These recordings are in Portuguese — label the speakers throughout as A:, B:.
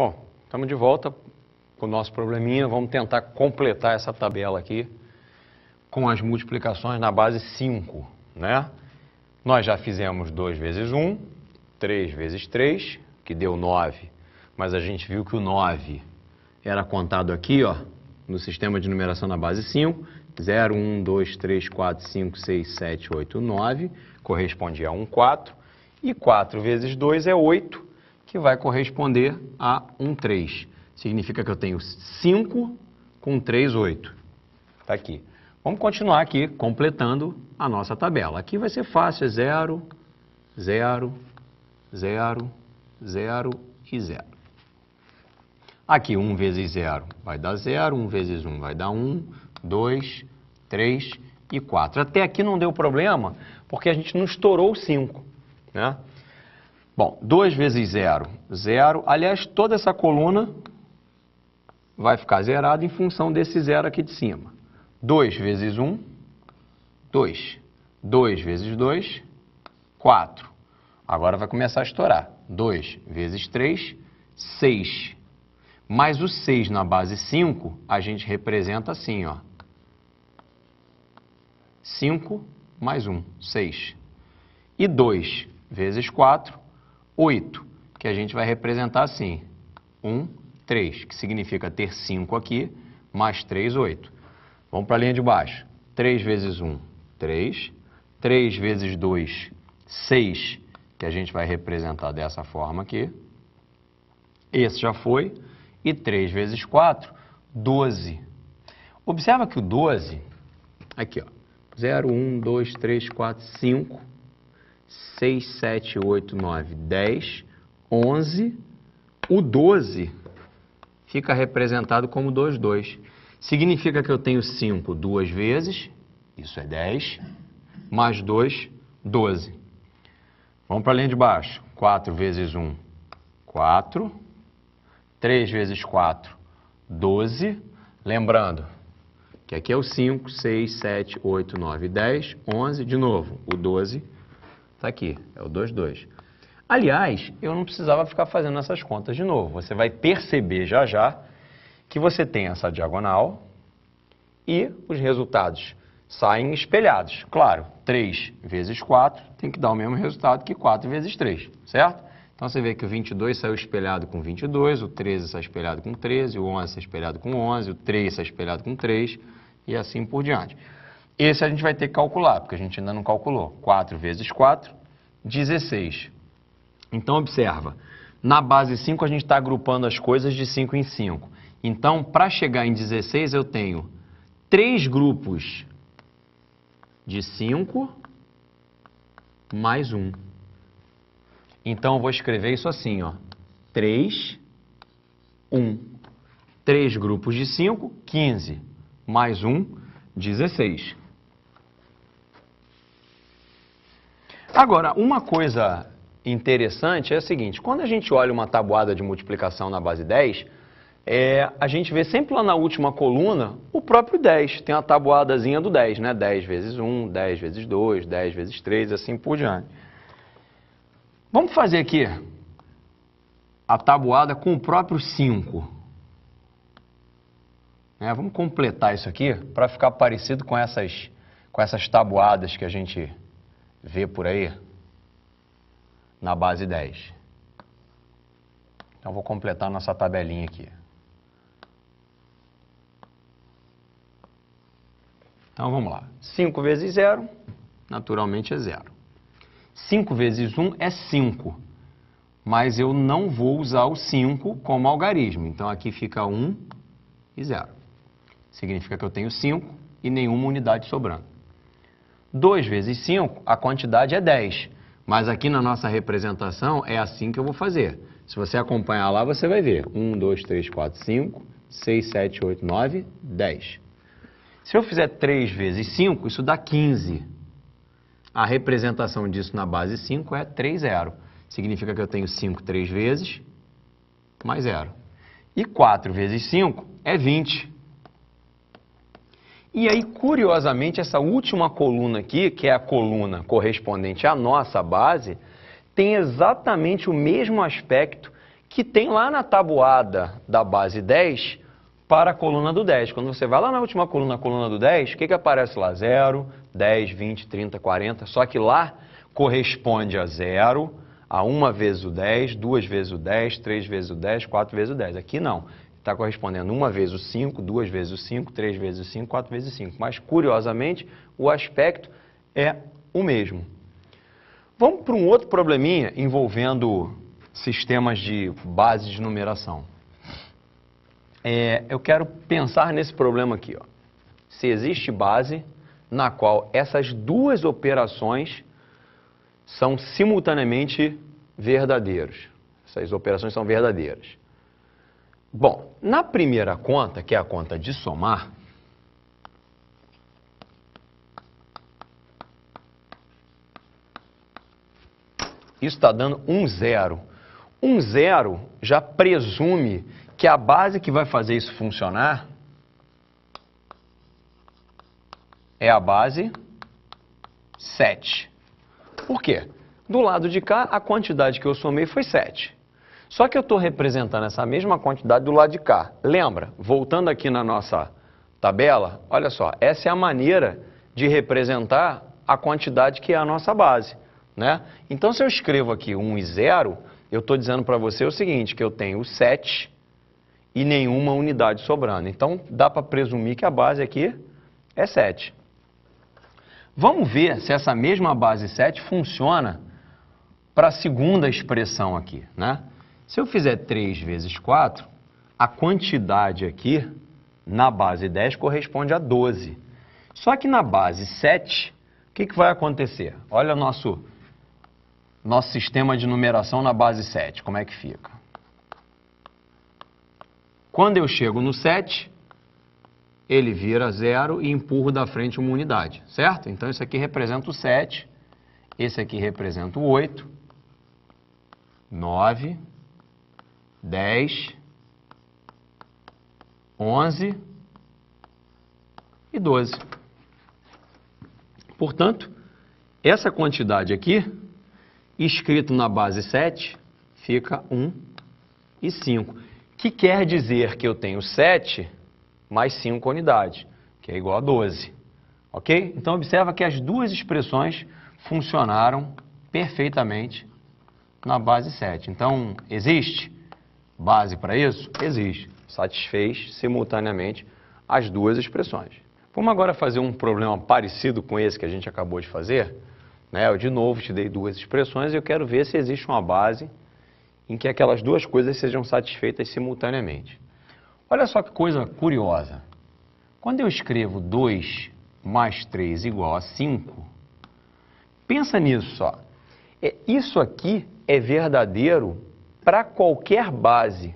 A: Bom, estamos de volta com o nosso probleminha. Vamos tentar completar essa tabela aqui com as multiplicações na base 5, né? Nós já fizemos 2 vezes 1, 3 vezes 3, que deu 9, mas a gente viu que o 9 era contado aqui, ó, no sistema de numeração na base 5, 0, 1, 2, 3, 4, 5, 6, 7, 8, 9, correspondia a 1, 4, e 4 vezes 2 é 8, que vai corresponder a um 3. Significa que eu tenho 5 com 3, 8. Está aqui. Vamos continuar aqui, completando a nossa tabela. Aqui vai ser fácil, é 0, 0, 0, 0 e 0. Aqui, 1 um vezes 0 vai dar 0, 1 um vezes 1 um vai dar 1, 2, 3 e 4. Até aqui não deu problema, porque a gente não estourou o 5, né? Bom, 2 vezes 0, 0. Aliás, toda essa coluna vai ficar zerada em função desse zero aqui de cima. 2 vezes 1, 2. 2 vezes 2, 4. Agora vai começar a estourar. 2 vezes 3, 6. Mais o 6 na base 5, a gente representa assim, ó. 5 mais 1, 6. E 2 vezes 4, 8, que a gente vai representar assim, 1, 3, que significa ter 5 aqui, mais 3, 8. Vamos para a linha de baixo, 3 vezes 1, 3, 3 vezes 2, 6, que a gente vai representar dessa forma aqui, esse já foi, e 3 vezes 4, 12. Observa que o 12, aqui ó, 0, 1, 2, 3, 4, 5, 6, 7, 8, 9, 10, 11. O 12 fica representado como 2, 2. Significa que eu tenho 5 duas vezes, isso é 10, mais 2, 12. Vamos para a linha de baixo. 4 vezes 1, 4. 3 vezes 4, 12. Lembrando que aqui é o 5, 6, 7, 8, 9, 10, 11. De novo, o 12 Está aqui, é o 22. Aliás, eu não precisava ficar fazendo essas contas de novo. Você vai perceber já já que você tem essa diagonal e os resultados saem espelhados. Claro, 3 vezes 4 tem que dar o mesmo resultado que 4 vezes 3, certo? Então você vê que o 22 saiu espelhado com 22, o 13 saiu espelhado com 13, o 11 saiu espelhado com 11, o 3 saiu espelhado com 3 e assim por diante. Esse a gente vai ter que calcular, porque a gente ainda não calculou. 4 vezes 4, 16. Então, observa, na base 5 a gente está agrupando as coisas de 5 em 5. Então, para chegar em 16, eu tenho 3 grupos de 5 mais 1. Então, eu vou escrever isso assim, ó. 3, 1. 3 grupos de 5, 15. Mais 1, 16. Agora, uma coisa interessante é a seguinte, quando a gente olha uma tabuada de multiplicação na base 10, é, a gente vê sempre lá na última coluna o próprio 10, tem a tabuadazinha do 10, né? 10 vezes 1, 10 vezes 2, 10 vezes 3, assim por diante. Vamos fazer aqui a tabuada com o próprio 5. É, né? vamos completar isso aqui para ficar parecido com essas, com essas tabuadas que a gente vê por aí na base 10. Então, vou completar nossa tabelinha aqui. Então, vamos lá. 5 vezes 0, naturalmente é 0. 5 vezes 1 é 5, mas eu não vou usar o 5 como algarismo. Então, aqui fica 1 e 0. Significa que eu tenho 5 e nenhuma unidade sobrando. 2 vezes 5, a quantidade é 10. Mas aqui na nossa representação é assim que eu vou fazer. Se você acompanhar lá, você vai ver. 1, 2, 3, 4, 5, 6, 7, 8, 9, 10. Se eu fizer 3 vezes 5, isso dá 15. A representação disso na base 5 é 3, 0. Significa que eu tenho 5 três vezes, mais 0. E 4 vezes 5 é 20. E aí, curiosamente, essa última coluna aqui, que é a coluna correspondente à nossa base, tem exatamente o mesmo aspecto que tem lá na tabuada da base 10 para a coluna do 10. Quando você vai lá na última coluna, a coluna do 10, o que, que aparece lá? 0, 10, 20, 30, 40. Só que lá corresponde a 0, a 1 vezes o 10, 2 vezes o 10, 3 vezes o 10, 4 vezes o 10. Aqui não está correspondendo uma vez o 5, duas vezes o 5, três vezes o 5, quatro vezes o 5. Mas, curiosamente, o aspecto é o mesmo. Vamos para um outro probleminha envolvendo sistemas de base de numeração. É, eu quero pensar nesse problema aqui. Ó. Se existe base na qual essas duas operações são simultaneamente verdadeiras. Essas operações são verdadeiras. Bom, na primeira conta, que é a conta de somar, isso está dando um zero. Um zero já presume que a base que vai fazer isso funcionar é a base 7. Por quê? Do lado de cá, a quantidade que eu somei foi 7. Só que eu estou representando essa mesma quantidade do lado de cá. Lembra? Voltando aqui na nossa tabela, olha só, essa é a maneira de representar a quantidade que é a nossa base. Né? Então, se eu escrevo aqui 1 e 0, eu estou dizendo para você o seguinte, que eu tenho 7 e nenhuma unidade sobrando. Então, dá para presumir que a base aqui é 7. Vamos ver se essa mesma base 7 funciona para a segunda expressão aqui, né? Se eu fizer 3 vezes 4, a quantidade aqui na base 10 corresponde a 12. Só que na base 7, o que, que vai acontecer? Olha nosso, nosso sistema de numeração na base 7, como é que fica? Quando eu chego no 7, ele vira 0 e empurro da frente uma unidade, certo? Então, isso aqui representa o 7, esse aqui representa o 8, 9, 10, 11 e 12. Portanto, essa quantidade aqui, escrito na base 7, fica 1 e 5, que quer dizer que eu tenho 7 mais 5 unidades, que é igual a 12. Ok? Então, observa que as duas expressões funcionaram perfeitamente na base 7. Então, existe base para isso? Existe. Satisfez simultaneamente as duas expressões. Vamos agora fazer um problema parecido com esse que a gente acabou de fazer? Né? Eu de novo te dei duas expressões e eu quero ver se existe uma base em que aquelas duas coisas sejam satisfeitas simultaneamente. Olha só que coisa curiosa. Quando eu escrevo 2 mais 3 igual a 5, pensa nisso só. É, isso aqui é verdadeiro para qualquer base,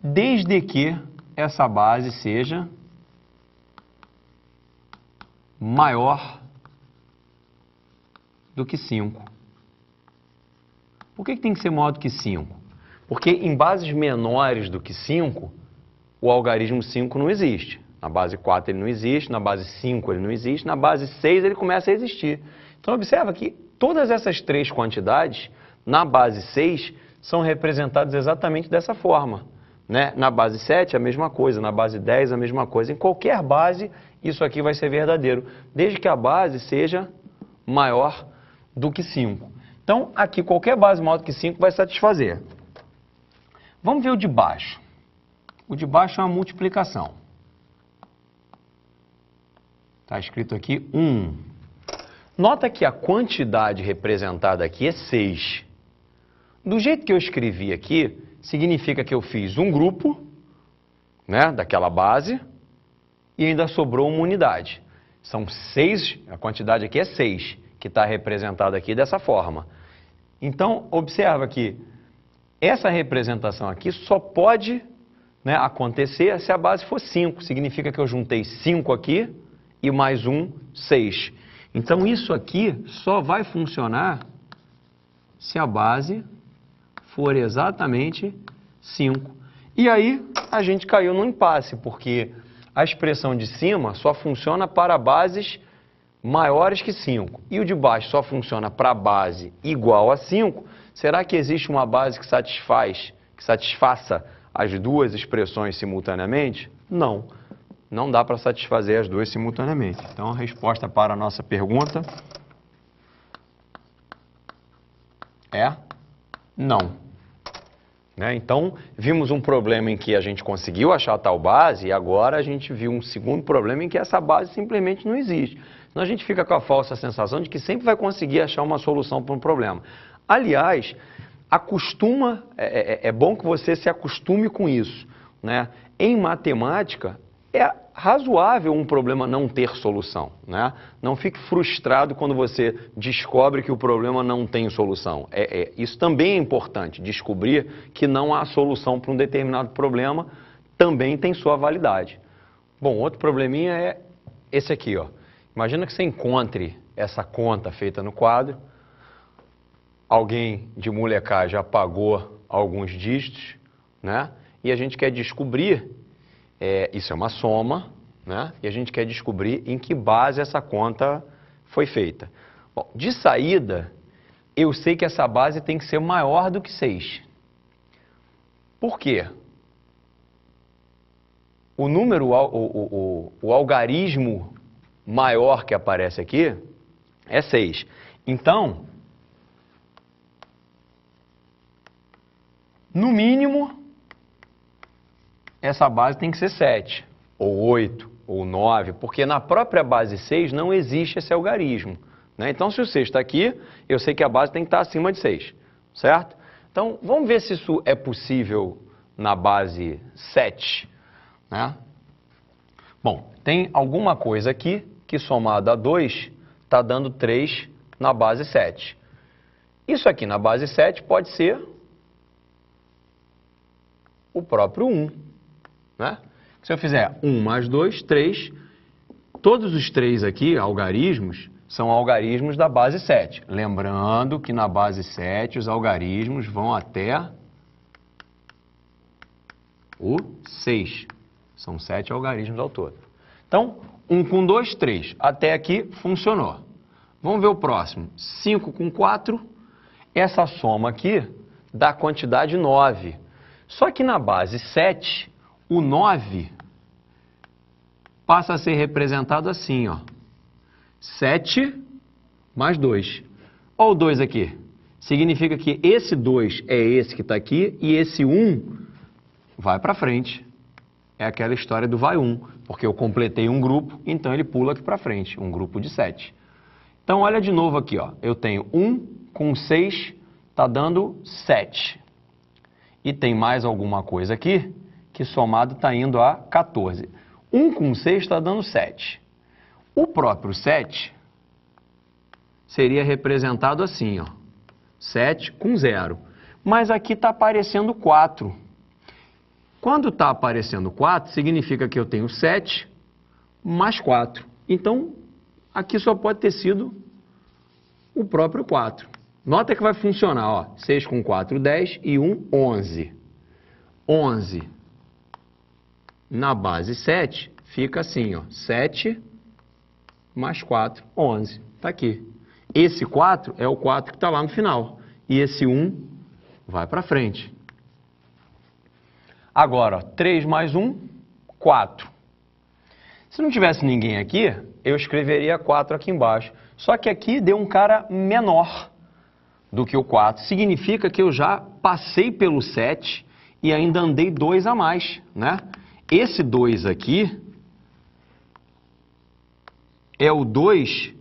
A: desde que essa base seja maior do que 5. Por que, que tem que ser maior do que 5? Porque em bases menores do que 5, o algarismo 5 não existe. Na base 4 ele não existe, na base 5 ele não existe, na base 6 ele começa a existir. Então observa que todas essas três quantidades, na base 6, são representados exatamente dessa forma. Né? Na base 7, a mesma coisa, na base 10, a mesma coisa. Em qualquer base, isso aqui vai ser verdadeiro, desde que a base seja maior do que 5. Então, aqui, qualquer base maior do que 5 vai satisfazer. Vamos ver o de baixo. O de baixo é uma multiplicação. Está escrito aqui 1. Um. Nota que a quantidade representada aqui é 6. Do jeito que eu escrevi aqui, significa que eu fiz um grupo, né, daquela base, e ainda sobrou uma unidade. São seis, a quantidade aqui é seis, que está representada aqui dessa forma. Então, observa que essa representação aqui só pode né, acontecer se a base for 5. Significa que eu juntei 5 aqui e mais um, 6. Então, isso aqui só vai funcionar se a base for exatamente 5. E aí a gente caiu no impasse, porque a expressão de cima só funciona para bases maiores que 5 e o de baixo só funciona para base igual a 5, será que existe uma base que satisfaz, que satisfaça as duas expressões simultaneamente? Não. Não dá para satisfazer as duas simultaneamente. Então a resposta para a nossa pergunta é não. Né? Então, vimos um problema em que a gente conseguiu achar tal base e agora a gente viu um segundo problema em que essa base simplesmente não existe. Então, a gente fica com a falsa sensação de que sempre vai conseguir achar uma solução para um problema. Aliás, acostuma, é, é, é bom que você se acostume com isso. Né? Em matemática, é razoável um problema não ter solução. Né? Não fique frustrado quando você descobre que o problema não tem solução. É, é, isso também é importante, descobrir que não há solução para um determinado problema também tem sua validade. Bom, outro probleminha é esse aqui. Ó. Imagina que você encontre essa conta feita no quadro, alguém de molecagem apagou alguns dígitos, né? e a gente quer descobrir é, isso é uma soma, né? E a gente quer descobrir em que base essa conta foi feita. Bom, de saída, eu sei que essa base tem que ser maior do que 6. Por quê? O número, o, o, o, o algarismo maior que aparece aqui é 6. Então, no mínimo, essa base tem que ser 7, ou 8, ou 9, porque na própria base 6 não existe esse algarismo. Né? Então, se o 6 está aqui, eu sei que a base tem que estar tá acima de 6, certo? Então, vamos ver se isso é possível na base 7. Né? Bom, tem alguma coisa aqui que somada a 2 está dando 3 na base 7. Isso aqui na base 7 pode ser o próprio 1. Né? Se eu fizer 1 mais 2, 3, todos os três aqui, algarismos, são algarismos da base 7. Lembrando que na base 7 os algarismos vão até o 6. São 7 algarismos ao todo. Então, 1 com 2, 3. Até aqui funcionou. Vamos ver o próximo. 5 com 4. Essa soma aqui dá a quantidade 9. Só que na base 7 o 9 passa a ser representado assim, ó. 7 mais 2. Olha o 2 aqui. Significa que esse 2 é esse que está aqui e esse 1 um vai para frente. É aquela história do vai 1, um, porque eu completei um grupo, então ele pula aqui para frente, um grupo de 7. Então olha de novo aqui, ó. eu tenho 1 um com 6, está dando 7. E tem mais alguma coisa aqui? que somado está indo a 14. 1 com 6 está dando 7. O próprio 7 seria representado assim, ó, 7 com 0. Mas aqui está aparecendo 4. Quando está aparecendo 4, significa que eu tenho 7 mais 4. Então, aqui só pode ter sido o próprio 4. Nota que vai funcionar, ó, 6 com 4, 10 e 1, 11. 11 na base 7, fica assim, ó, 7 mais 4, 11. Está aqui. Esse 4 é o 4 que está lá no final. E esse 1 vai para frente. Agora, ó, 3 mais 1, 4. Se não tivesse ninguém aqui, eu escreveria 4 aqui embaixo. Só que aqui deu um cara menor do que o 4. Significa que eu já passei pelo 7 e ainda andei 2 a mais, né? Esse 2 aqui é o 2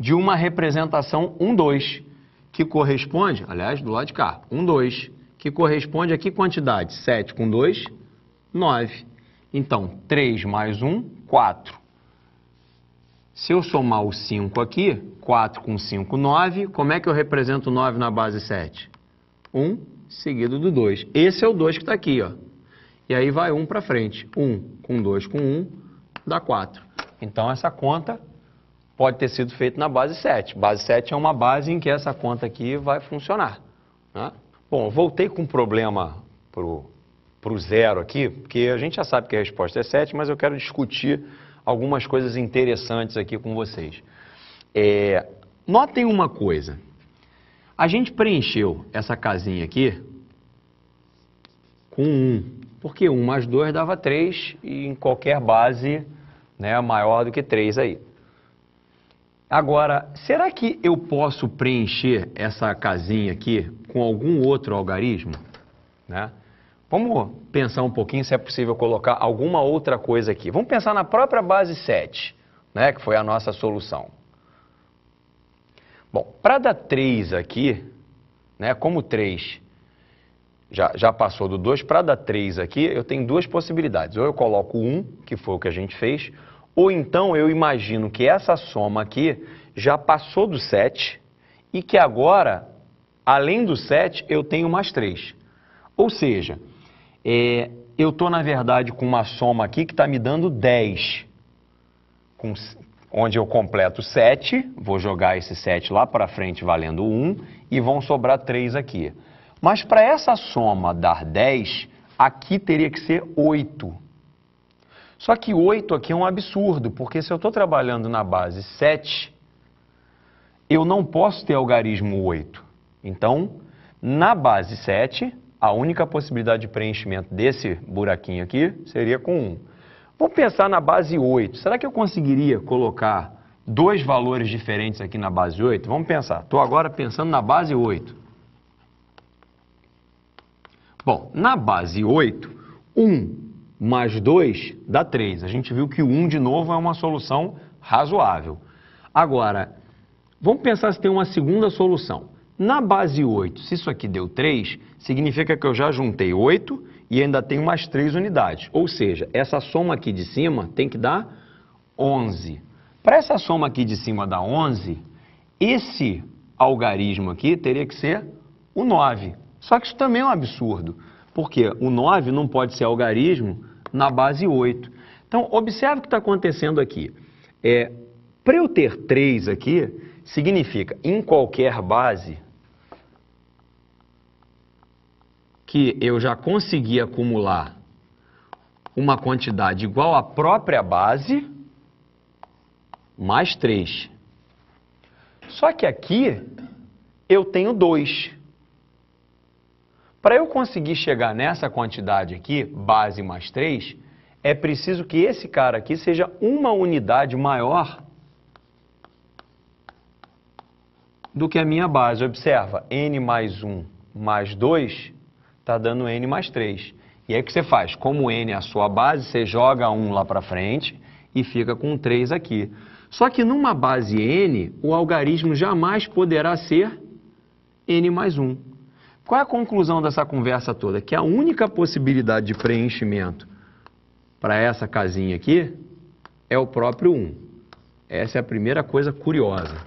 A: de uma representação 1, 2, que corresponde, aliás, do lado de cá, 1, 2, que corresponde a que quantidade? 7 com 2, 9. Então, 3 mais 1, 4. Se eu somar o 5 aqui, 4 com 5, 9, como é que eu represento 9 na base 7? 1 seguido do 2. Esse é o 2 que está aqui, ó. E aí vai 1 para frente. 1 com 2 com 1 dá 4. Então essa conta pode ter sido feita na base 7. Base 7 é uma base em que essa conta aqui vai funcionar. Né? Bom, voltei com um problema para o pro zero aqui, porque a gente já sabe que a resposta é 7, mas eu quero discutir algumas coisas interessantes aqui com vocês. É, notem uma coisa. A gente preencheu essa casinha aqui com 1. Um porque 1 mais 2 dava 3 e em qualquer base né, maior do que 3 aí. Agora, será que eu posso preencher essa casinha aqui com algum outro algarismo? Né? Vamos pensar um pouquinho se é possível colocar alguma outra coisa aqui. Vamos pensar na própria base 7, né, que foi a nossa solução. Bom, para dar 3 aqui, né, como 3 já, já passou do 2 para dar 3 aqui, eu tenho duas possibilidades. Ou eu coloco 1, um, que foi o que a gente fez, ou então eu imagino que essa soma aqui já passou do 7 e que agora, além do 7, eu tenho mais 3. Ou seja, é, eu estou, na verdade, com uma soma aqui que está me dando 10, com, onde eu completo 7, vou jogar esse 7 lá para frente valendo 1 e vão sobrar 3 aqui. Mas para essa soma dar 10, aqui teria que ser 8. Só que 8 aqui é um absurdo, porque se eu estou trabalhando na base 7, eu não posso ter algarismo 8. Então, na base 7, a única possibilidade de preenchimento desse buraquinho aqui seria com 1. Vamos pensar na base 8. Será que eu conseguiria colocar dois valores diferentes aqui na base 8? Vamos pensar. Estou agora pensando na base 8. Bom, na base 8, 1 mais 2 dá 3. A gente viu que o 1 de novo é uma solução razoável. Agora, vamos pensar se tem uma segunda solução. Na base 8, se isso aqui deu 3, significa que eu já juntei 8 e ainda tenho mais 3 unidades. Ou seja, essa soma aqui de cima tem que dar 11. Para essa soma aqui de cima dar 11, esse algarismo aqui teria que ser o 9. Só que isso também é um absurdo, porque o 9 não pode ser algarismo na base 8. Então, observe o que está acontecendo aqui. É, Para eu ter 3 aqui, significa em qualquer base que eu já consegui acumular uma quantidade igual à própria base, mais 3. Só que aqui eu tenho 2. Para eu conseguir chegar nessa quantidade aqui, base mais 3, é preciso que esse cara aqui seja uma unidade maior do que a minha base. Observa, n mais 1 mais 2 está dando n mais 3. E aí o que você faz? Como n é a sua base, você joga 1 lá para frente e fica com 3 aqui. Só que numa base n, o algarismo jamais poderá ser n mais 1. Qual é a conclusão dessa conversa toda? Que a única possibilidade de preenchimento para essa casinha aqui é o próprio 1. Essa é a primeira coisa curiosa.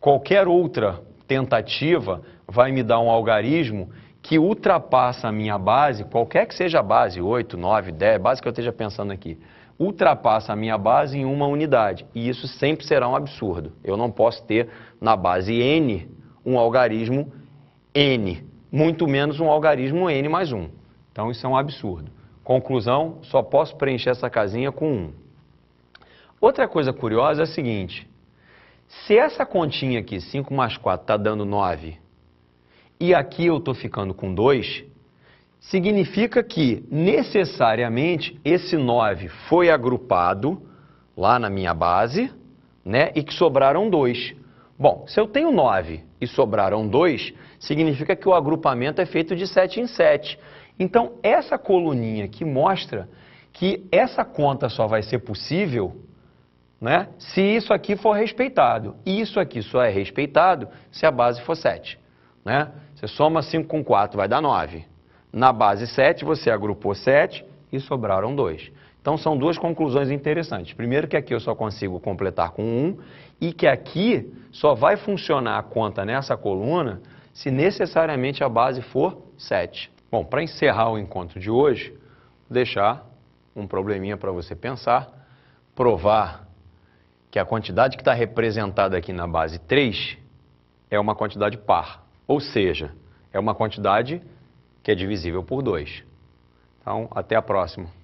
A: Qualquer outra tentativa vai me dar um algarismo que ultrapassa a minha base, qualquer que seja a base, 8, 9, 10, base que eu esteja pensando aqui, ultrapassa a minha base em uma unidade. E isso sempre será um absurdo. Eu não posso ter na base N um algarismo N muito menos um algarismo n mais 1. Então isso é um absurdo. Conclusão, só posso preencher essa casinha com 1. Outra coisa curiosa é a seguinte, se essa continha aqui, 5 mais 4, está dando 9, e aqui eu estou ficando com 2, significa que necessariamente esse 9 foi agrupado lá na minha base, né, e que sobraram 2. Bom, se eu tenho 9 e sobraram dois, significa que o agrupamento é feito de 7 em 7. Então, essa coluninha aqui mostra que essa conta só vai ser possível né, se isso aqui for respeitado. E isso aqui só é respeitado se a base for 7. Né? Você soma 5 com 4, vai dar 9. Na base 7, você agrupou 7 e sobraram 2. Então são duas conclusões interessantes. Primeiro que aqui eu só consigo completar com 1 e que aqui só vai funcionar a conta nessa coluna se necessariamente a base for 7. Bom, para encerrar o encontro de hoje, vou deixar um probleminha para você pensar, provar que a quantidade que está representada aqui na base 3 é uma quantidade par, ou seja, é uma quantidade que é divisível por 2. Então, até a próxima.